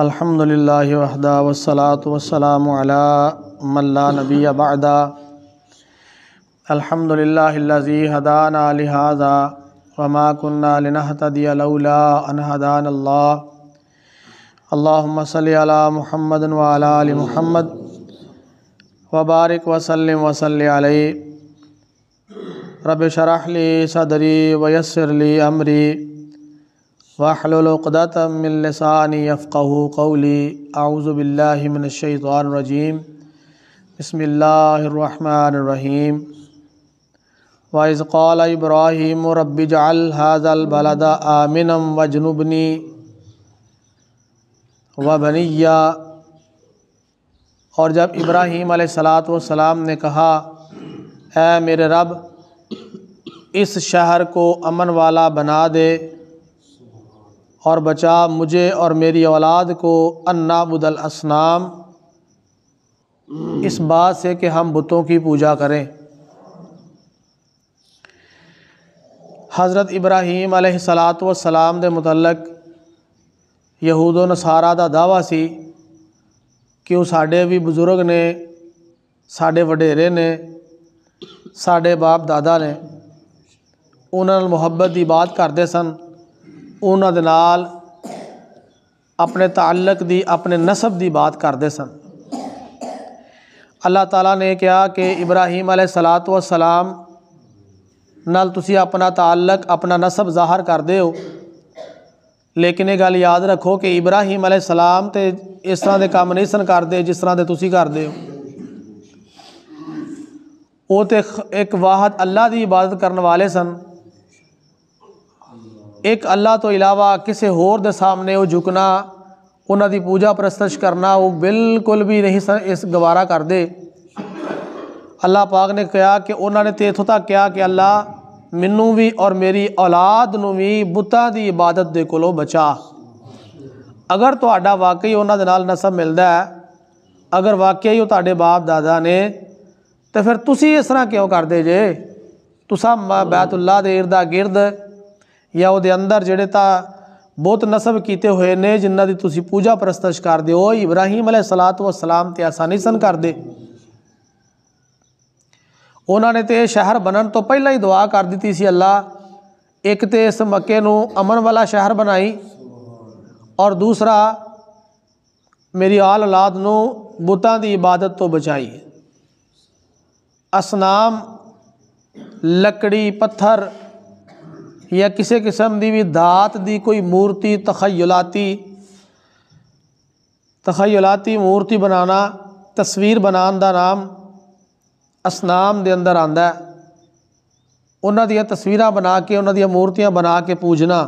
अल्हम्दुलिल्लाहि वहदा वसलात वसलाम अला मल्ला नबी अबादा अल्हम्दुलिल्लाहिल्लज़ी हदाना लिहाजा वमा कुन्ना लिनहतदिय लौला अन हदान अल्लाह अल्लाहुम्म सल्लि अला मुहम्मदन व अला आलि मुहम्मद वबारिक वसल्लम वसल्लि अलैहि रब ली सदरी वयस्सिर ली अमरी फ़ाहलक़दातमिलसानफ़ली आउज़बिल्लिमिनशैतरजीम बसमीम वाइज़ाल इब्राहिम रबिजाल हाजलबलद आमिनम व भनिया और जब इब्राहीम सलाम ने कहा ए मेरे रब इस शहर को अमन वाला बना दे और बचा मुझे और मेरी औलाद को अन्नाबुदल असनाम इस बात से कि हम बुतों की पूजा करें हज़रत इब्राहीम सलात वसलाम के मुतलक यहूदो नसारा का दावा सी कि साढ़े भी बजुर्ग ने साढ़े वडेरे ने साढ़े बाप दादा ने उन्होंने मुहब्बत की बात करते सन उन्होंने अपने तालक की अपने नसब की बात करते सन अल्लाह तला ने कहा कि इब्राहिम आल सलाह तो सलाम ती अपना तलक अपना नसब जाहर कर दे लेकिन ये गल याद रखो कि इब्राहिम आल सलाम तो इस तरह के काम नहीं सन करते जिस तरह के तुम करते हो एक वाहत अल्लाह की इबादत करने वाले सन ਇੱਕ ਅੱਲਾ ਤੋਂ ਇਲਾਵਾ ਕਿਸੇ ਹੋਰ ਦੇ ਸਾਹਮਣੇ ਉਹ ਝੁਕਣਾ ਉਹਨਾਂ ਦੀ ਪੂਜਾ ਪ੍ਰਸਤਸ਼ ਕਰਨਾ ਉਹ ਬਿਲਕੁਲ ਵੀ ਨਹੀਂ ਇਸ ਗਵਾਰਾ ਕਰਦੇ ਅੱਲਾ ਪਾਕ ਨੇ ਕਿਹਾ ਕਿ ਉਹਨਾਂ ਨੇ ਤੇ ਇਥੋਂ ਤੱਕ ਕਿਹਾ ਕਿ ਅੱਲਾ ਮੈਨੂੰ ਵੀ ਔਰ ਮੇਰੀ ਔਲਾਦ ਨੂੰ ਵੀ ਬੁੱਤਾਂ ਦੀ ਇਬਾਦਤ ਦੇ ਕੋਲੋਂ ਬਚਾ ਅਗਰ ਤੁਹਾਡਾ ਵਾਕਈ ਉਹਨਾਂ ਦੇ ਨਾਲ ਨਸਬ ਮਿਲਦਾ ਹੈ ਅਗਰ ਵਾਕਈ ਉਹ ਤੁਹਾਡੇ ਬਾਪ ਦਾਦਾ ਨੇ ਤੇ ਫਿਰ ਤੁਸੀਂ ਇਸ ਤਰ੍ਹਾਂ ਕਿਉਂ ਕਰਦੇ ਜੇ ਤੁਸੀਂ ਬੈਤੁੱਲਾ ਦੇ ਇਰਦਾ ਗਿਰਦ ਜਾਂ ਉਹਦੇ ਅੰਦਰ ਜਿਹੜੇ ਤਾਂ ਬਹੁਤ ਨਸਬ ਕੀਤੇ ਹੋਏ ਨੇ ਜਿਨ੍ਹਾਂ ਦੀ ਤੁਸੀਂ ਪੂਜਾ ਪ੍ਰਸਤਸ਼ ਕਰਦੇ ਹੋ ਇਬਰਾਹੀਮ ਅਲੈ ਸਲਾਤ ਸਲਾਮ ਤੇ ਆਸਾਨੀ ਸਨ ਕਰਦੇ ਉਹਨਾਂ ਨੇ ਤੇ ਇਹ ਸ਼ਹਿਰ ਬਣਨ ਤੋਂ ਪਹਿਲਾਂ ਹੀ ਦੁਆ ਕਰ ਦਿੱਤੀ ਸੀ ਅੱਲਾ ਇੱਕ ਤੇ ਇਸ ਮੱਕੇ ਨੂੰ ਅਮਨ ਵਾਲਾ ਸ਼ਹਿਰ ਬਣਾਈ ਔਰ ਦੂਸਰਾ ਮੇਰੀ ਆਲ ਔਲਾਦ ਨੂੰ ਬੁੱਤਾਂ ਦੀ ਇਬਾਦਤ ਤੋਂ ਬਚਾਈ ਅਸਨਾਮ ਲੱਕੜੀ ਪੱਥਰ या किसी किस्म की भी दात की कोई मूर्ति तखयलाती तखयलाती मूर्ति बनाना तस्वीर बना का नाम असनाम के अंदर आंदा उन्होंने तस्वीर बना के उन्होंने मूर्तियां बना के पूजना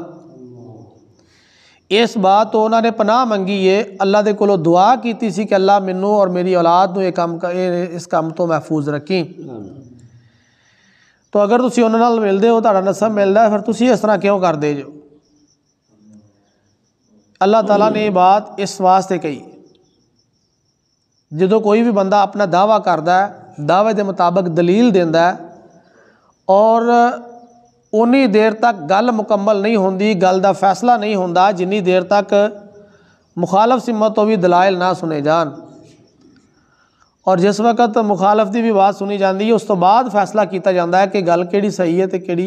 इस बात तो उन्होंने पनाह मंगी है अल्लाह के कोलो दुआ की अल्लाह मैनू और मेरी औलाद नम का इस काम तो महफूज रखी ਤਾਂ ਅਗਰ ਤੁਸੀਂ ਉਹਨਾਂ ਨਾਲ ਮਿਲਦੇ ਹੋ ਤੁਹਾਡਾ ਨਸਬ ਮਿਲਦਾ ਫਿਰ ਤੁਸੀਂ ਇਸ ਤਰ੍ਹਾਂ ਕਿਉਂ ਕਰਦੇ ਜੋ ਅੱਲਾਹ ਤਾਲਾ ਨੇ ਇਹ ਬਾਤ ਇਸ ਵਾਸਤੇ ਕਹੀ ਜਦੋਂ ਕੋਈ ਵੀ ਬੰਦਾ ਆਪਣਾ ਦਾਵਾ ਕਰਦਾ ਹੈ ਦਾਅਵੇ ਦੇ ਮੁਤਾਬਕ ਦਲੀਲ ਦਿੰਦਾ ਹੈ ਔਰ ਉਨੀ ਦੇਰ ਤੱਕ ਗੱਲ ਮੁਕੰਮਲ ਨਹੀਂ ਹੁੰਦੀ ਗੱਲ ਦਾ ਫੈਸਲਾ ਨਹੀਂ ਹੁੰਦਾ ਜਿੰਨੀ ਦੇਰ ਤੱਕ ਮੁਖਾਲਫ ਸਿਮਤ ਤੋਂ ਵੀ ਦਲਾਇਲ ਨਾ ਸੁਨੇ ਜਾਣ ਔਰ ਜਿਸ ਵਕਤ ਮੁਖਾਲਫ ਦੀ ਵੀ ਬਾਤ ਸੁਣੀ ਜਾਂਦੀ ਹੈ ਉਸ ਤੋਂ ਬਾਅਦ ਫੈਸਲਾ ਕੀਤਾ ਜਾਂਦਾ ਹੈ ਕਿ ਗੱਲ ਕਿਹੜੀ ਸਹੀ ਹੈ ਤੇ ਕਿਹੜੀ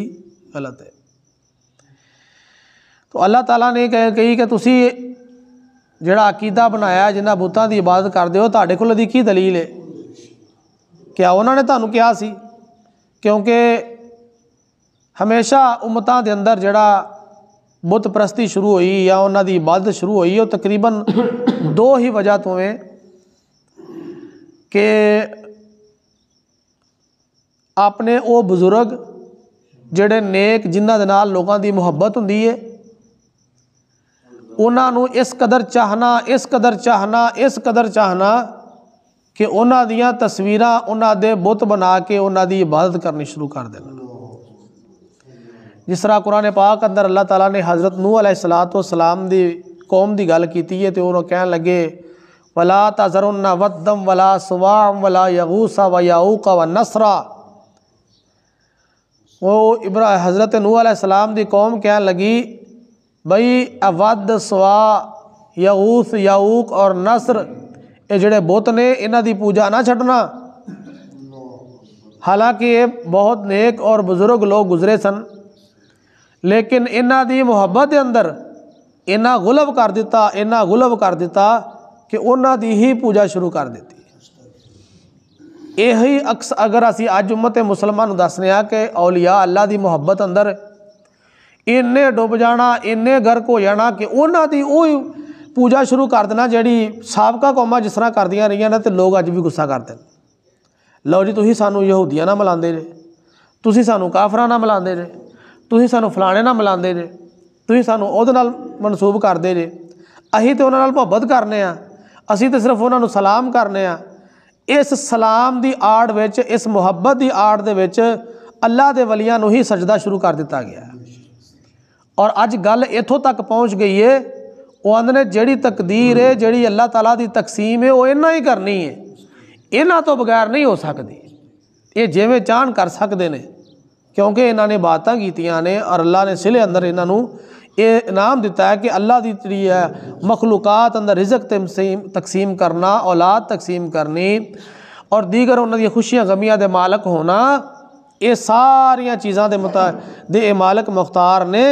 ਗਲਤ ਹੈ ਤੋ ਅੱਲਾਹ ਤਾਲਾ ਨੇ ਕਹੀ ਕਿ ਤੁਸੀਂ ਜਿਹੜਾ ਅਕੀਦਾ ਬਣਾਇਆ ਜਿੰਨਾ ਬੁੱਤਾਂ ਦੀ ਇਬਾਦਤ ਕਰਦੇ ਹੋ ਤੁਹਾਡੇ ਕੋਲ ਦੀ ਕੀ ਦਲੀਲ ਹੈ ਕਿਆ ਉਹਨਾਂ ਨੇ ਤੁਹਾਨੂੰ ਕਿਹਾ ਸੀ ਕਿਉਂਕਿ ਹਮੇਸ਼ਾ ਉਮਤਾਂ ਦੇ ਅੰਦਰ ਜਿਹੜਾ ਬੁੱਤ ਪ੍ਰਸਤੀ ਸ਼ੁਰੂ ਹੋਈ ਜਾਂ ਉਹਨਾਂ ਦੀ ਇਬਾਦਤ ਸ਼ੁਰੂ ਹੋਈ ਉਹ ਤਕਰੀਬਨ ਦੋ ਹੀ ਵਜ੍ਹਾ ਤੋਂ ਹੈ ਕਿ ਆਪਣੇ ਉਹ ਬਜ਼ੁਰਗ ਜਿਹੜੇ ਨੇਕ ਜਿਨ੍ਹਾਂ ਦੇ ਨਾਲ ਲੋਕਾਂ ਦੀ ਮੁਹੱਬਤ ਹੁੰਦੀ ਏ ਉਹਨਾਂ ਨੂੰ ਇਸ ਕਦਰ ਚਾਹਨਾ ਇਸ ਕਦਰ ਚਾਹਨਾ ਇਸ ਕਦਰ ਚਾਹਨਾ ਕਿ ਉਹਨਾਂ ਦੀਆਂ ਤਸਵੀਰਾਂ ਉਹਨਾਂ ਦੇ ਬੁੱਤ ਬਣਾ ਕੇ ਉਹਨਾਂ ਦੀ ਇਬਾਦਤ ਕਰਨੀ ਸ਼ੁਰੂ ਕਰ ਦੇਣਾ ਜਿਸ ਤਰ੍ਹਾਂ ਕੁਰਾਨ ਪਾਕ ਅੰਦਰ ਅੱਲਾਹ ਤਾਲਾ ਨੇ ਹਜ਼ਰਤ ਨੂਹ ਅਲੈਹਿਸਲਾਤੁ ਵਸਲਾਮ ਦੀ ਕੌਮ ਦੀ ਗੱਲ ਕੀਤੀ ਹੈ ਤੇ ਉਹਨਾਂ ਕਹਿਣ ਲੱਗੇ वला तजरन्ना वद्दम वला सुवाम वला यगूसा व याऊक व नसरा वो इब्र हज़रत नूसम की कौम कह लगी बई अवद सुवा यगूस याऊक और नसर ये जड़े बुत ने इन की पूजा ना छड़ना हालांकि ये बहुत नेक और बुज़ुर्ग लोग गुजरे सन लेकिन इन्हों की मुहब्बत के अंदर इन्ना गुलब कर दिता इन्ना गुलब कर दिता ਕਿ ਉਹਨਾਂ ਦੀ ਹੀ ਪੂਜਾ ਸ਼ੁਰੂ ਕਰ ਦਿੱਤੀ ਇਹੀ ਅਕਸ ਅਗਰ ਅਸੀਂ ਅੱਜ ਉਮਤ ਮੁਸਲਮਾਨ ਨੂੰ ਦੱਸਨੇ ਆ ਕਿ ਔਲੀਆ ਅੱਲਾ ਦੀ ਮੁਹੱਬਤ ਅੰਦਰ ਇੰਨੇ ਡੁੱਬ ਜਾਣਾ ਇੰਨੇ ਗਰਕ ਹੋ ਜਾਣਾ ਕਿ ਉਹਨਾਂ ਦੀ ਉਹ ਪੂਜਾ ਸ਼ੁਰੂ ਕਰ ਦੇਣਾ ਜਿਹੜੀ ਸਾਬਕਾ ਕੌਮਾਂ ਜਿਸ ਤਰ੍ਹਾਂ ਕਰਦੀਆਂ ਰਹੀਆਂ ਨੇ ਤੇ ਲੋਕ ਅੱਜ ਵੀ ਗੁੱਸਾ ਕਰਦੇ ਨੇ ਲਓ ਜੀ ਤੁਸੀਂ ਸਾਨੂੰ ਯਹੂਦੀਆਂ ਨਾਲ ਮਿਲਾਉਂਦੇ ਨੇ ਤੁਸੀਂ ਸਾਨੂੰ ਕਾਫਰਾਂ ਨਾਲ ਮਿਲਾਉਂਦੇ ਨੇ ਤੁਸੀਂ ਸਾਨੂੰ ਫਲਾਣੇ ਨਾਲ ਮਿਲਾਉਂਦੇ ਨੇ ਤੁਸੀਂ ਸਾਨੂੰ ਉਹਦੇ ਨਾਲ ਮਨਸੂਬ ਕਰਦੇ ਜੇ ਅਸੀਂ ਤੇ ਉਹਨਾਂ ਨਾਲ ਮੁਹੱਬਤ ਕਰਨੇ ਆ ਅਸੀਂ ਤਾਂ ਸਿਰਫ ਉਹਨਾਂ ਨੂੰ ਸਲਾਮ ਕਰਨੇ ਆ ਇਸ ਸਲਾਮ ਦੀ ਆੜ ਵਿੱਚ ਇਸ ਮੁਹੱਬਤ ਦੀ ਆੜ ਦੇ ਵਿੱਚ ਅੱਲਾ ਦੇ ਵਲੀਆਂ ਨੂੰ ਹੀ ਸਜਦਾ ਸ਼ੁਰੂ ਕਰ ਦਿੱਤਾ ਗਿਆ ਔਰ ਅੱਜ ਗੱਲ ਇੱਥੋਂ ਤੱਕ ਪਹੁੰਚ ਗਈ ਏ ਉਹ ਆਂਦੇ ਨੇ ਜਿਹੜੀ ਤਕਦੀਰ ਏ ਜਿਹੜੀ ਅੱਲਾਹ ਤਾਲਾ ਦੀ ਤਕਸੀਮ ਏ ਉਹ ਇਹਨਾਂ ਹੀ ਕਰਨੀ ਏ ਇਹਨਾਂ ਤੋਂ ਬਗੈਰ ਨਹੀਂ ਹੋ ਸਕਦੀ ਇਹ ਜਿਵੇਂ ਚਾਹਣ ਕਰ ਸਕਦੇ ਨੇ ਕਿਉਂਕਿ ਇਹਨਾਂ ਨੇ ਬਾਤਾਂ ਕੀਤੀਆਂ ਨੇ ਔਰ ਅੱਲਾ ਨੇ ਸਿਲੇ ਅੰਦਰ ਇਹਨਾਂ ਨੂੰ ये इनाम दिता है कि अल्लाह दी जी है मखलूक़ अंदर रिजक तकसीम तकसीम करना औलाद तकसीम करनी और दीगर उन्होंने खुशियाँ गमिया के मालक होना ये सारिया चीज़ा के मुता दे मालक मुख्तार ने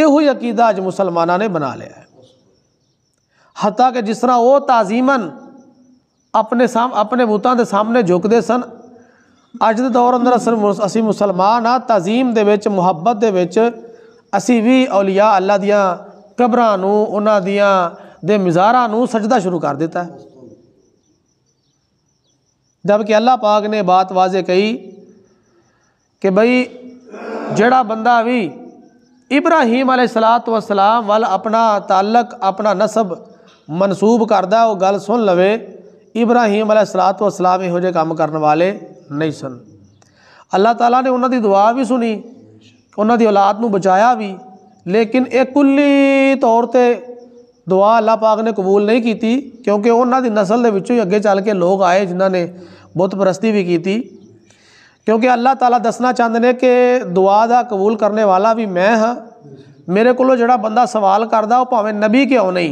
यहो अकीदा अच मुसलमाना ने बना लिया है हता कि जिस तरह वो ताजीमन अपने साम अपने बूतों के सामने झुकते सन अज के दौर अंदर असर मुस असी मुसलमान हाँ तजीम के मुहब्बत के असी भी औलिया अल्लाह दिया कबर ਨੂੰ ਉਹਨਾਂ ਦੀਆਂ शुरू कर दिता ਸਜਦਾ जबकि अल्लाह पाक ने बात वाजे कही कि बई जड़ा बंदा भी इब्राहिम सलात वसलाम वाल अपना तालक अपना नसब मनसूब करता है वह गल सुन लवे इब्राहिम सलात सलाम यहोजे काम करने वाले नहीं सन अल्लाह तला ने उन्होंने दुआ भी सुनी ਉਹਨਾਂ ਦੀ ਔਲਾਦ ਨੂੰ ਬਚਾਇਆ ਵੀ ਲੇਕਿਨ ਇਹ ਕੁੱਲੀ ਤੌਰ ਤੇ ਦੁਆ ਅੱਲਾਹ ਪਾਕ ਨੇ ਕਬੂਲ ਨਹੀਂ ਕੀਤੀ ਕਿਉਂਕਿ ਉਹਨਾਂ ਦੀ ਨਸਲ ਦੇ ਵਿੱਚੋਂ ਹੀ ਅੱਗੇ ਚੱਲ ਕੇ ਲੋਕ भी की क्योंकि अल्लाह तला दसना चाहते हैं कि दुआ का कबूल करने वाला भी मैं हाँ मेरे को जोड़ा बंदा सवाल करता वह भावें नबी क्यों नहीं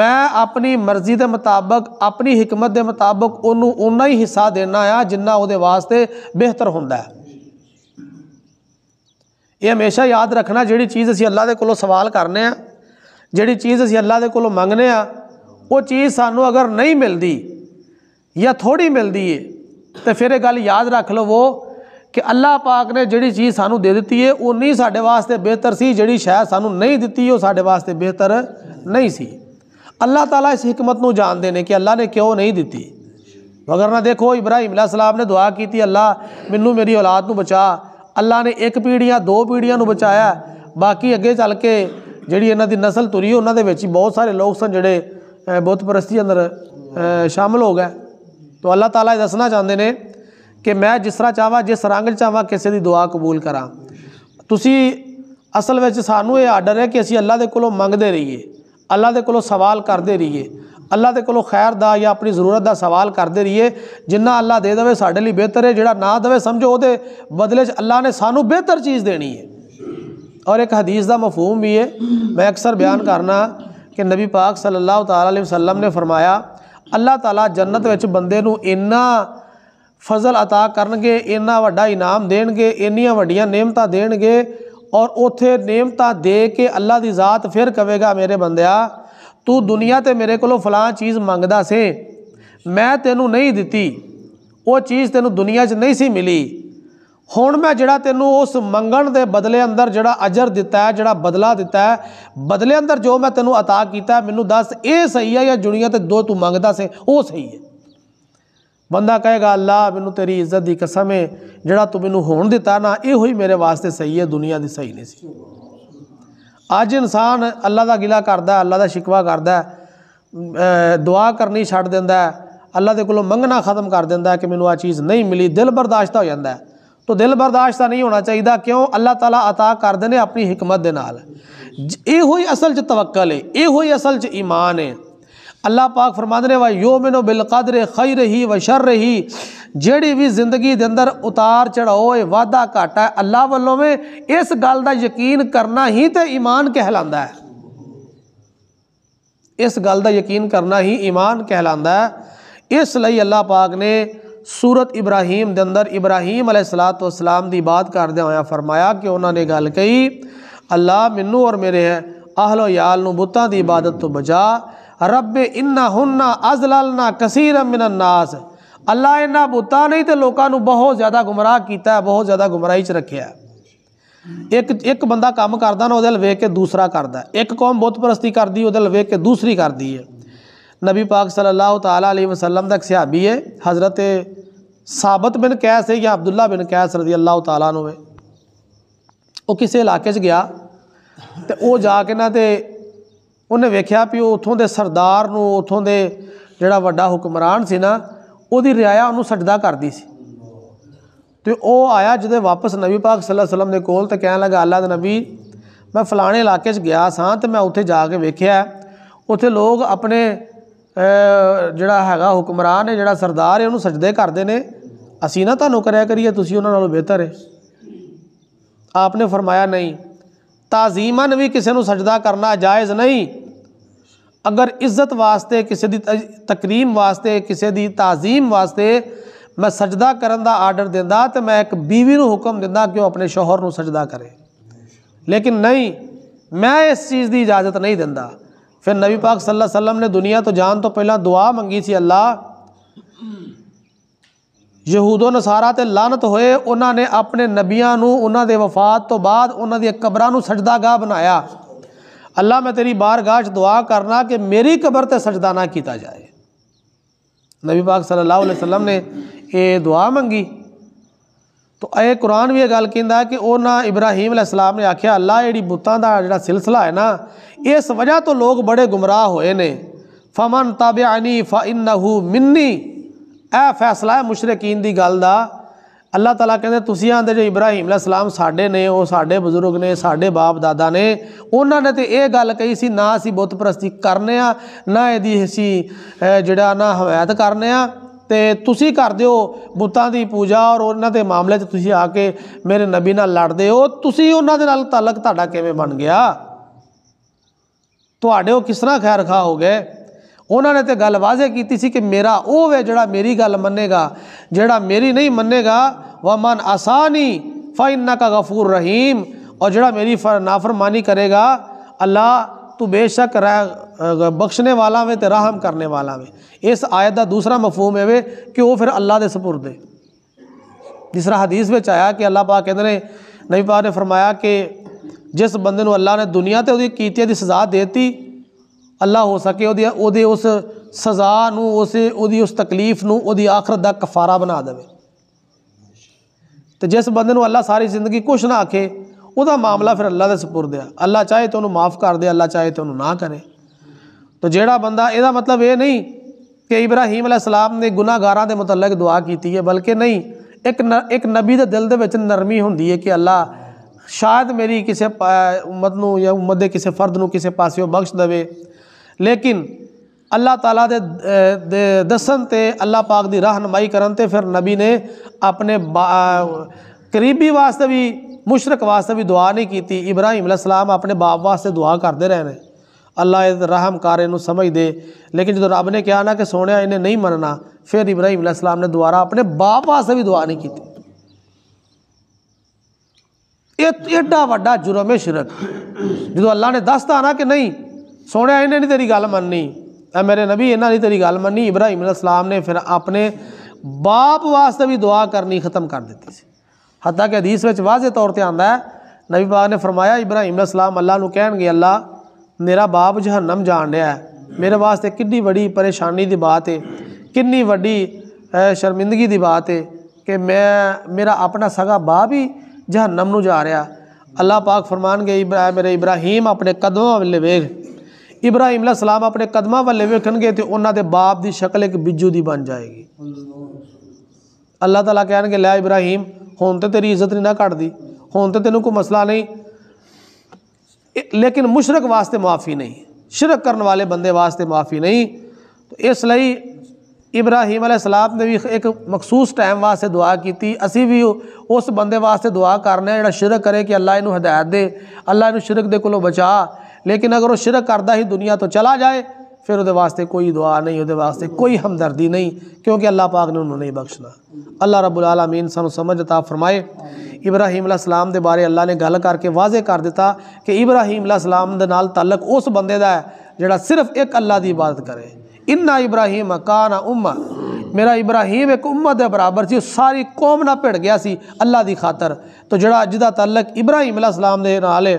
मैं अपनी मर्जी के मुताबक अपनी हिकमत के मुताबक उन्होंने उन्ना ही हिस्सा देना आ जिन्ना वो वास्ते बेहतर होंगे ਇਹ ਹਮੇਸ਼ਾ ਯਾਦ ਰੱਖਣਾ ਜਿਹੜੀ ਚੀਜ਼ ਅਸੀਂ ਅੱਲਾ ਦੇ ਕੋਲੋਂ ਸਵਾਲ ਕਰਨੇ ਆ ਜਿਹੜੀ ਚੀਜ਼ ਅਸੀਂ ਅੱਲਾ ਦੇ ਕੋਲੋਂ ਮੰਗਨੇ ਆ ਉਹ ਚੀਜ਼ ਸਾਨੂੰ ਅਗਰ ਨਹੀਂ ਮਿਲਦੀ ਜਾਂ ਥੋੜੀ ਮਿਲਦੀ ਏ ਤੇ ਫਿਰ ਇਹ ਗੱਲ ਯਾਦ ਰੱਖ ਲਵੋ ਕਿ ਅੱਲਾ ਪਾਕ ਨੇ ਜਿਹੜੀ ਚੀਜ਼ ਸਾਨੂੰ ਦੇ ਦਿੱਤੀ ਏ ਉਹ ਨਹੀਂ ਸਾਡੇ ਵਾਸਤੇ ਬਿਹਤਰ ਸੀ ਜਿਹੜੀ ਸ਼ਾਇਦ ਸਾਨੂੰ ਨਹੀਂ ਦਿੱਤੀ ਉਹ ਸਾਡੇ ਵਾਸਤੇ ਬਿਹਤਰ ਨਹੀਂ ਸੀ ਅੱਲਾ ਤਾਲਾ ਇਸ ਹਕਮਤ ਨੂੰ ਜਾਣਦੇ ਨੇ ਕਿ ਅੱਲਾ ਨੇ ਕਿਉਂ ਨਹੀਂ ਦਿੱਤੀ ਵਗਰਨਾ ਦੇਖੋ ਇਬਰਾਹੀਮ ਅਲੈਹਿਸਲਾਮ ਨੇ ਦੁਆ ਕੀਤੀ ਅੱਲਾ ਮੈਨੂੰ ਮੇਰੀ ਔਲਾਦ ਨੂੰ ਬਚਾ अल्लाह ने एक ਪੀੜ੍ਹੀ दो पीढ़िया ਪੀੜ੍ਹੀਆਂ ਨੂੰ ਬਚਾਇਆ ਬਾਕੀ ਅੱਗੇ ਚੱਲ ਕੇ नसल तुरी उन्होंने बहुत सारे लोग ਦੇ जोड़े ਬਹੁਤ ਸਾਰੇ ਲੋਕ ਸਨ ਜਿਹੜੇ ਬੁੱਤ तो अल्लाह तला दसना चाहते हैं कि मैं जिस तरह चाहवा जिस रंग चाहवा किसी की दुआ कबूल करा तुसी असल में सानू आर्डर है कि असी अल्लाह के कोलों मंगते रहिए अल्लाह के कोलों सवाल करते रहिए अल्लाह के कोलो खैर दा या अपनी जरूरत का सवाल करते रहिए जिन्ना अल्लाह दे दे साढ़े लिए बेहतर है जोड़ा ना दे समझो वो बदले अल्लाह ने सू बेहतर चीज़ देनी है और एक हदीस का मफहूम भी है मैं अक्सर बयान करना कि नबी पाक सल्ला तसलम ने फरमाया अल्लाह तला जन्नत बंदे इन्ना फजल अता करे इन्ना व्डा इनाम देे इनिया व्डिया नियमत देे और उत्थे नियमत दे के अल्लाह की जात फिर कवेगा मेरे बंदा ਤੂੰ ਦੁਨੀਆ ਤੇ ਮੇਰੇ ਕੋਲੋਂ ਫਲਾਂ ਚੀਜ਼ ਮੰਗਦਾ ਸੀ ਮੈਂ ਤੈਨੂੰ ਨਹੀਂ ਦਿੱਤੀ ਉਹ ਚੀਜ਼ ਤੈਨੂੰ ਦੁਨੀਆ 'ਚ ਨਹੀਂ ਸੀ ਮਿਲੀ ਹੁਣ ਮੈਂ ਜਿਹੜਾ ਤੈਨੂੰ ਉਸ ਮੰਗਣ ਦੇ ਬਦਲੇ ਅੰਦਰ ਜਿਹੜਾ ਅਜਰ ਦਿੱਤਾ ਹੈ ਜਿਹੜਾ ਬਦਲਾ ਦਿੱਤਾ ਹੈ ਬਦਲੇ ਅੰਦਰ ਜੋ ਮੈਂ ਤੈਨੂੰ ਅਤਾ ਕੀਤਾ ਮੈਨੂੰ ਦੱਸ ਇਹ ਸਹੀ ਹੈ ਜਾਂ ਦੁਨੀਆ ਤੇ ਦੋ ਤੂੰ ਮੰਗਦਾ ਸੀ ਉਹ ਸਹੀ ਹੈ ਬੰਦਾ ਕਹੇਗਾ ਅੱਲਾ ਮੈਨੂੰ ਤੇਰੀ ਇੱਜ਼ਤ ਦੀ ਕਸਮ ਹੈ ਜਿਹੜਾ ਤੂੰ ਮੈਨੂੰ ਹੋਣ ਦਿੱਤਾ ਨਾ ਇਹੋ ਹੀ ਮੇਰੇ ਵਾਸਤੇ ਸਹੀ ਹੈ ਦੁਨੀਆ ਦੀ ਸਹੀ ਨਹੀਂ ਸੀ ਅੱਜ ਇਨਸਾਨ ਅੱਲਾ ਦਾ ਗਿਲਾ ਕਰਦਾ ਅੱਲਾ ਦਾ ਸ਼ਿਕਵਾ ਕਰਦਾ ਦੁਆ ਕਰਨੀ ਛੱਡ ਦਿੰਦਾ ਅੱਲਾ ਦੇ ਕੋਲੋਂ ਮੰਗਣਾ ਖਤਮ ਕਰ ਦਿੰਦਾ ਕਿ ਮੈਨੂੰ ਆ ਚੀਜ਼ ਨਹੀਂ ਮਿਲੀ ਦਿਲ ਬਰਦਾਸ਼ਤਾ ਹੋ ਜਾਂਦਾ ਹੈ ਤੋ ਦਿਲ ਬਰਦਾਸ਼ਤਾ ਨਹੀਂ ਹੋਣਾ ਚਾਹੀਦਾ ਕਿਉਂ ਅੱਲਾ ਤਾਲਾ عطا ਕਰਦੇ ਨੇ ਆਪਣੀ ਹਕਮਤ ਦੇ ਨਾਲ ਇਹੋ ਹੀ ਅਸਲ 'ਚ ਤਵੱਕਲ ਹੈ ਇਹੋ ਹੀ ਅਸਲ 'ਚ ਈਮਾਨ ਹੈ अल्लाह पाक फरमा रहे वाह यो मेनो बिलकदर खई रही व शर रही जड़ी भी जिंदगी अंदर उतार चढ़ाओ है वादा घाटा है अल्लाह वालों में इस गल का यकीन करना ही तो ईमान कहला है इस गल का यकीन करना ही ईमान कहला है इसलिए अल्लाह पाक ने सूरत इब्राहिम के अंदर इब्राहिम अलैहिस्सलाम तो सलाम की बात करद हो फरमाया कि उन्होंने गल कही अल्लाह मैनू और मेरे आहलो याल बुतों की इबादत तो बचा ਰੱਬ ਇਨਾ ਹੁਨਾ ਅਜ਼ਲਲਨਾ ਕਸੀਰਾ ਅਨਾਸ ਅੱਲਾ ਇਹਨਾਂ ਬੁੱਤਾ ਨਹੀਂ ਤੇ ਲੋਕਾਂ ਨੂੰ ਬਹੁਤ ਜ਼ਿਆਦਾ ਗੁੰਮਰਾਹ ਕੀਤਾ ਹੈ ਬਹੁਤ ਜ਼ਿਆਦਾ ਗੁੰਮਰਾਹੀ 'ਚ ਰੱਖਿਆ ਇੱਕ ਇੱਕ ਬੰਦਾ ਕੰਮ ਕਰਦਾ ਨਾ ਉਹਦੇ ਲਈ ਵੇਖ ਕੇ ਦੂਸਰਾ ਕਰਦਾ ਇੱਕ ਕੌਮ ਬੁੱਤ ਪ੍ਰਸਤੀ ਕਰਦੀ ਉਹਦੇ ਲਈ ਵੇਖ ਕੇ ਦੂਸਰੀ ਕਰਦੀ ਹੈ ਨਬੀ ਪਾਕ ਸੱਲੱਲਾਹੁ ਤਾਲਾ ਅਲੈहि ਵਸੱਲਮ ਦਾ ਇੱਕ ਹੈ ਹਜ਼ਰਤ ਸਾਬਤ ਬਿਨ ਕੈਸ ਹੈ ਜਾਂ ਅਬਦੁੱਲਾ ਬਿਨ ਕੈਸ ਰਜ਼ੀ ਅੱਲਾਹੁ ਤਾਲਾ ਨੂੰ ਹੈ ਉਹ ਕਿਸੇ ਇਲਾਕੇ 'ਚ ਗਿਆ ਤੇ ਉਹ ਜਾ ਕੇ ਨਾ ਤੇ ਉਹਨੇ ਵੇਖਿਆ ਵੀ ਉਹ ਉਥੋਂ ਦੇ ਸਰਦਾਰ ਨੂੰ ਉਥੋਂ ਦੇ ਜਿਹੜਾ ਵੱਡਾ ਹੁਕਮਰਾਨ ਸੀ ਨਾ ਉਹਦੀ ਰਿਆਇਆ ਉਹਨੂੰ ਸਜਦਾ ਕਰਦੀ ਸੀ ਤੇ ਉਹ ਆਇਆ ਜਦੋਂ ਵਾਪਸ ਨਬੀ ਪਾਕ ਸੱਲੱਲਾਹੁ ਅਲੈਹਿ ਵਸੱਲਮ ਦੇ ਕੋਲ ਤੇ ਕਹਿਣ ਲੱਗਾ ਅੱਲਾ ਦੇ ਨਬੀ ਮੈਂ ਫਲਾਣੇ ਇਲਾਕੇ 'ਚ ਗਿਆ ਸਾਂ ਤੇ ਮੈਂ ਉੱਥੇ ਜਾ ਕੇ ਵੇਖਿਆ ਉੱਥੇ ਲੋਕ ਆਪਣੇ ਜਿਹੜਾ ਹੈਗਾ ਹੁਕਮਰਾਨ ਹੈ ਜਿਹੜਾ ਸਰਦਾਰ ਹੈ ਉਹਨੂੰ ਸਜਦੇ ਕਰਦੇ ਨੇ ਅਸੀਂ ਨਾ ਤੁਹਾਨੂੰ ਕਰਿਆ ਕਰੀਏ ਤੁਸੀਂ ਉਹਨਾਂ ਨਾਲੋਂ ਬਿਹਤਰ ਹੈ ਆਪਨੇ ਫਰਮਾਇਆ ਨਹੀਂ ਤਾਜ਼ੀਮਨ ਵੀ ਕਿਸੇ ਨੂੰ ਸਜਦਾ ਕਰਨਾ ਜਾਇਜ਼ ਨਹੀਂ ਅਗਰ ਇੱਜ਼ਤ ਵਾਸਤੇ ਕਿਸੇ ਦੀ ਤਕਰੀਮ ਵਾਸਤੇ ਕਿਸੇ ਦੀ ਤਾਜ਼ੀਮ ਵਾਸਤੇ ਮੈਂ ਸਜਦਾ ਕਰਨ ਦਾ ਆਰਡਰ ਦਿੰਦਾ ਤੇ ਮੈਂ ਇੱਕ بیوی ਨੂੰ ਹੁਕਮ ਦਿੰਦਾ ਕਿ ਉਹ ਆਪਣੇ ਸ਼ੋਹਰ ਨੂੰ ਸਜਦਾ ਕਰੇ ਲੇਕਿਨ ਨਹੀਂ ਮੈਂ ਇਸ ਚੀਜ਼ ਦੀ ਇਜਾਜ਼ਤ ਨਹੀਂ ਦਿੰਦਾ ਫਿਰ ਨਬੀ ਪਾਕ ਸੱਲੱਲਾਹੁ ਅਲੈਹਿ ਵਸੱਲਮ ਨੇ ਦੁਨੀਆ ਤੋਂ ਜਾਣ ਤੋਂ ਪਹਿਲਾਂ ਦੁਆ ਮੰਗੀ ਸੀ ਅੱਲਾ ਯਹੂਦੋ ਨਸਾਰਾ ਤੇ ਲਾਨਤ ਹੋਏ ਉਹਨਾਂ ਨੇ ਆਪਣੇ ਨਬੀਆਂ ਨੂੰ ਉਹਨਾਂ ਦੇ ਵਫਾਤ ਤੋਂ ਬਾਅਦ ਉਹਨਾਂ ਦੀਆਂ ਕਬਰਾਂ ਨੂੰ ਸਜਦਾਗਾਹ ਬਣਾਇਆ ਅੱਲਾ ਮੈਂ ਤੇਰੀ ਬਾਰਗਾਹ 'ਚ ਦੁਆ ਕਰਨਾ ਕਿ ਮੇਰੀ ਕਬਰ नबी पाक सल्लल्लाहु अलैहि वसल्लम ने ये दुआ मंगी तो ए कुरान भी यह गल कहता है कि इब्राहिम अलैहिस्सलाम ने आख्या अल्लाह जी बुतों का जोड़ा सिलसिला है ना इस वजह तो लोग बड़े गुमराह होए ने फमन तब आनी फ इन्नहू मिन्नी ਇਹ ਫੈਸਲਾ ਹੈ ਮੁਸ਼ਰਕੀਨ ਦੀ ਗੱਲ ਦਾ ਅੱਲਾਹ ਤਾਲਾ ਕਹਿੰਦੇ ਤੁਸੀਂ ਆਂਦੇ ਜੋ ਇਬਰਾਹੀਮ ਅਲੈਹ ਸਲਾਮ ਸਾਡੇ ਨੇ ਉਹ ਸਾਡੇ ਬਜ਼ੁਰਗ ਨੇ ਸਾਡੇ ਬਾਪ ਦਾਦਾ ਨੇ ਉਹਨਾਂ ਨੇ ਤੇ ਇਹ ਗੱਲ ਕਹੀ ਸੀ ਨਾ ਅਸੀਂ ਬੁੱਤ ਪ੍ਰਸਤੀ ਕਰਨੇ ਆ ਨਾ ਇਹਦੀ ਅਸੀਂ ਜਿਹੜਾ ਨਾ ਹਵਾਇਤ ਕਰਨੇ ਆ ਤੇ ਤੁਸੀਂ ਕਰਦੇ ਹੋ ਬੁੱਤਾਂ ਦੀ ਪੂਜਾ ਔਰ ਉਹਨਾਂ ਦੇ ਮਾਮਲੇ 'ਚ ਤੁਸੀਂ ਆ ਕੇ ਮੇਰੇ ਨਬੀ ਨਾਲ ਲੜਦੇ ਹੋ ਤੁਸੀਂ ਉਹਨਾਂ ਦੇ ਨਾਲ ਤਾਲਕ ਤੁਹਾਡਾ ਕਿਵੇਂ ਬਣ ਗਿਆ ਤੁਹਾਡੇ ਉਹ ਕਿਸ ਤਰ੍ਹਾਂ ਖੈਰ ਖਾ ਹੋ ਗਏ उन्होंने तो गल वाजे की कि मेरा ਕਿ ਮੇਰਾ ਉਹ मेरी गल मेगा ਗੱਲ मेरी नहीं मनेगा वह मन आसानी फाइन ਆਸਾਨੀ ਫਾਇਨਾ ਕਾ और जड़ा मेरी नाफरमानी करेगा अल्लाह तू बेशक बख्शने वाला वे तो राहम करने वाला वे इस आयत का दूसरा मफहूम है वे कि वह फिर अल्लाह के सपुर दे जिस तरह हदीस में आया कि अल्लाह पा कहते हैं नबी पा ने फरमाया कि जिस बंद अल्लाह ने दुनिया तो की सज़ा देती ਅੱਲਾ ਹੋ ਸਕੇ ਉਹਦੇ ਉਹਦੇ ਉਸ ਸਜ਼ਾ ਨੂੰ ਉਸੇ ਉਹਦੀ ਉਸ ਤਕਲੀਫ ਨੂੰ ਉਹਦੀ ਆਖਰਤ ਦਾ ਕਫਾਰਾ ਬਣਾ ਦੇਵੇ ਤੇ ਜਿਸ ਬੰਦੇ ਨੂੰ ਅੱਲਾ ਸਾਰੀ ਜ਼ਿੰਦਗੀ ਕੁਛ ਨਾ ਆਖੇ ਉਹਦਾ ਮਾਮਲਾ ਫਿਰ ਅੱਲਾ ਦੇ سپرد ਆ ਅੱਲਾ ਚਾਹੇ ਤਾਂ ਉਹਨੂੰ ਮਾਫ ਕਰ ਦੇ ਅੱਲਾ ਚਾਹੇ ਤਾਂ ਉਹਨੂੰ ਨਾ ਕਰੇ ਤਾਂ ਜਿਹੜਾ ਬੰਦਾ ਇਹਦਾ ਮਤਲਬ ਇਹ ਨਹੀਂ ਕਿ ਇਬਰਾਹੀਮ ਸਲਾਮ ਨੇ ਗੁਨਾਹਗਾਰਾਂ ਦੇ ਮੁਤਲਕ ਦੁਆ ਕੀਤੀ ਹੈ ਬਲਕਿ ਨਹੀਂ ਇੱਕ ਇੱਕ ਨਬੀ ਦੇ ਦਿਲ ਦੇ ਵਿੱਚ ਨਰਮੀ ਹੁੰਦੀ ਹੈ ਕਿ ਅੱਲਾ ਸ਼ਾਇਦ ਮੇਰੀ ਕਿਸੇ ਉਮਤ ਨੂੰ ਜਾਂ ਉਮਤ ਦੇ ਕਿਸੇ ਫਰਦ ਨੂੰ ਕਿਸੇ ਪਾਸਿਓਂ ਬਖਸ਼ ਦੇਵੇ लेकिन अल्लाह तला के दसन तो अल्लाह पाक की रहनमई कर फिर नबी ने अपने बा करीबी वास्ते भी मुशरक वास्ते भी दुआ नहीं की इब्राहिम सलाम अपने बाप वास्ते दुआ करते रहने अल्लाह रहम कार इन समझ दे लेकिन जो रब ने कहा ना कि सोने इन्हें नहीं मनना फिर इब्राहिम सलाम ने दोबारा अपने बाप वास्ते भी दुआ नहीं की एडा वा जुर्म है शिरक जो अल्लाह ने दसता ना कि नहीं ਸੋਹਣਿਆ ਇਹਨੇ ਨਹੀਂ ਤੇਰੀ ਗੱਲ ਮੰਨਣੀ ਐ ਮੇਰੇ ਨਬੀ ਇਹਨਾਂ ਨੇ ਤੇਰੀ ਗੱਲ ਮੰਨੀ ਇਬਰਾਹੀਮ ਅਲੈਹਿਸਲਾਮ ਨੇ ਫਿਰ ਆਪਣੇ ਬਾਪ ਵਾਸਤੇ ਵੀ ਦੁਆ ਕਰਨੀ ਖਤਮ ਕਰ ਦਿੱਤੀ ਸੀ ਹੱਤਾ ਕਿ ਹਦੀਸ ਵਿੱਚ ਵਾਜ਼ੇ ਤੌਰ ਤੇ ਆਂਦਾ ਹੈ ਨਬੀ ਪਾਕ ਨੇ ਫਰਮਾਇਆ ਇਬਰਾਹੀਮ ਅਲੈਹਿਸਲਾਮ ਅੱਲਾ ਨੂੰ ਕਹਿਣਗੇ ਅੱਲਾ ਮੇਰਾ ਬਾਪ ਜਹਨਮ ਜਾਣ ਰਿਹਾ ਮੇਰੇ ਵਾਸਤੇ ਕਿੰਨੀ ਵੱਡੀ ਪਰੇਸ਼ਾਨੀ ਦੀ ਬਾਤ ਹੈ ਕਿੰਨੀ ਵੱਡੀ ਸ਼ਰਮਿੰਦਗੀ ਦੀ ਬਾਤ ਹੈ ਕਿ ਮੈਂ ਮੇਰਾ ਆਪਣਾ ਸਗਾ ਬਾਪ ਹੀ ਜਹਨਮ ਨੂੰ ਜਾ ਰਿਹਾ ਅੱਲਾ ਪਾਕ ਫਰਮਾਨਗੇ ਇਬਰਾਹਿਮ ਮੇਰੇ ਇਬਰਾਹੀਮ ਆਪਣੇ ਕਦਮਾਂ ਵੱਲ ਵੇਖ ਇਬਰਾਹੀਮ ਅਲੈਹਿਸਲਾਮ ਆਪਣੇ ਕਦਮਾਂ ਵੱਲ ਵੇਖਣਗੇ ਤੇ ਉਹਨਾਂ ਦੇ ਬਾਪ ਦੀ ਸ਼ਕਲ ਇੱਕ ਬਿੱਜੂ ਦੀ ਬਣ ਜਾਏਗੀ ਅੱਲਾਹ ਤਾਲਾ ਕਹਿਣਗੇ ਲੈ ਇਬਰਾਹੀਮ ਹੁਣ ਤੇ ਤੇਰੀ ਇੱਜ਼ਤ ਨਹੀਂ ਨਾ ਘਟਦੀ हूँ तो तेन कोई मसला नहीं लेकिन मुशरक वास्ते माफ़ी नहीं शिरक करने वाले बंदे वास्ते माफ़ी नहीं तो इसलिए इब्राहिम सलाम ने भी एक मखसूस टाइम वास्ते दुआ की असी भी उस बंद वास्ते दुआ करने जरा शिरक करे कि अल्लाह इनू हदायत दे अल्लाह इनू शिरक दे कोलों बचा लेकिन अगर वो शिरक करता ही दुनिया तो चला जाए फिर वो वास्ते कोई दुआ नहीं वो वास्ते कोई हमदर्दी नहीं क्योंकि अल्लाह पाक ने उन्होंने नहीं बख्शना अल्लाह रबुलमीन सू समझ अता फरमाए इब्राहिम सलाम के बारे अल्लाह ने गल करके वाजे कर दिता कि इब्राहिम सलाम के नाल तालक उस बंद का है जोड़ा सिर्फ एक अल्लाह की इबादत करे इन्ना इब्राहिम का ना उम्मा मेरा इब्राहिम एक उम्म के बराबर से सारी कौम ना भिड़ गया सी अल्लाह की खातर तो जड़ा जिदा तलक इब्राहिम सलाम के नाल है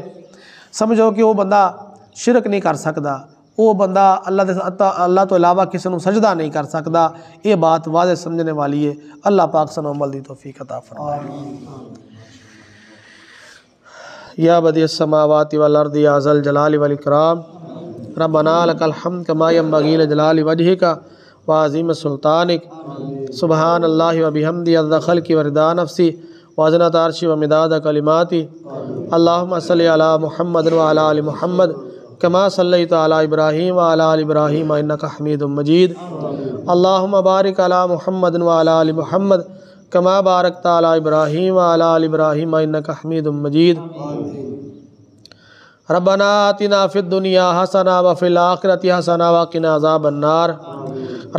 समझो कि वह बंदा शिरक नहीं कर सकता वो बंदा अल्लाह के अल्लाह तो अलावा किसी सजदा नहीं कर सकता ये बात वाज समझने वाली है अल्लाह पाक सन अमल की तोफ़ी कता फ़र या बदी समावाति वाल अजल जलाल वलिक्राम रबनालकम कमायम बगील जलाल वजह का वाजीम सुल्तानिक सुबहान अल्लाबी हमदी अदल की वरदान अफसी वाजना तारशी वमदाद कलिमाती अल्लासल महमद वाल महमद कमा सल तब्राहीम वाल इब्राहिम हमीद मजीद मबारक अला महमद वाल महमद कमा बारक तला इब्राहिम वाल इब्राहिम हमीद मजीद रबना आतना हसना वफ़िल आखरत हसना वकिना अज़ाबन्नार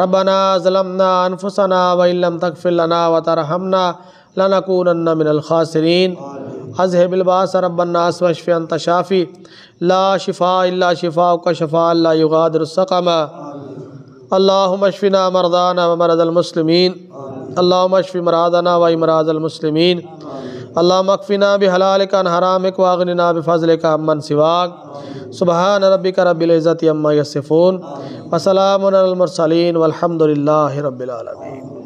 रबना ज़लमना अनफुसना वम तकफ़िलना व तरहमना लनकून मिनलखासरीन अजहबिलबास रबन्नास वशफ़ अंत शाफ़ी ला शिफ़ा अल्ला शिफ़ा का शफ़ा अल्ला युगादरसकमा अल्लामशफ़िना मरदाना व मरदलमसलमिन अल्लामशफ़ी मरदाना व मरादलमसलमिन अल्लाह मकफ़िना बहलाल का हराम को आगना बफ़ल का अमन सिवाग सुबहान रबी का रबिलज़त अम्मा यसफ़ून वसलामसलिन वलहमदिल्ला रबीआलमीन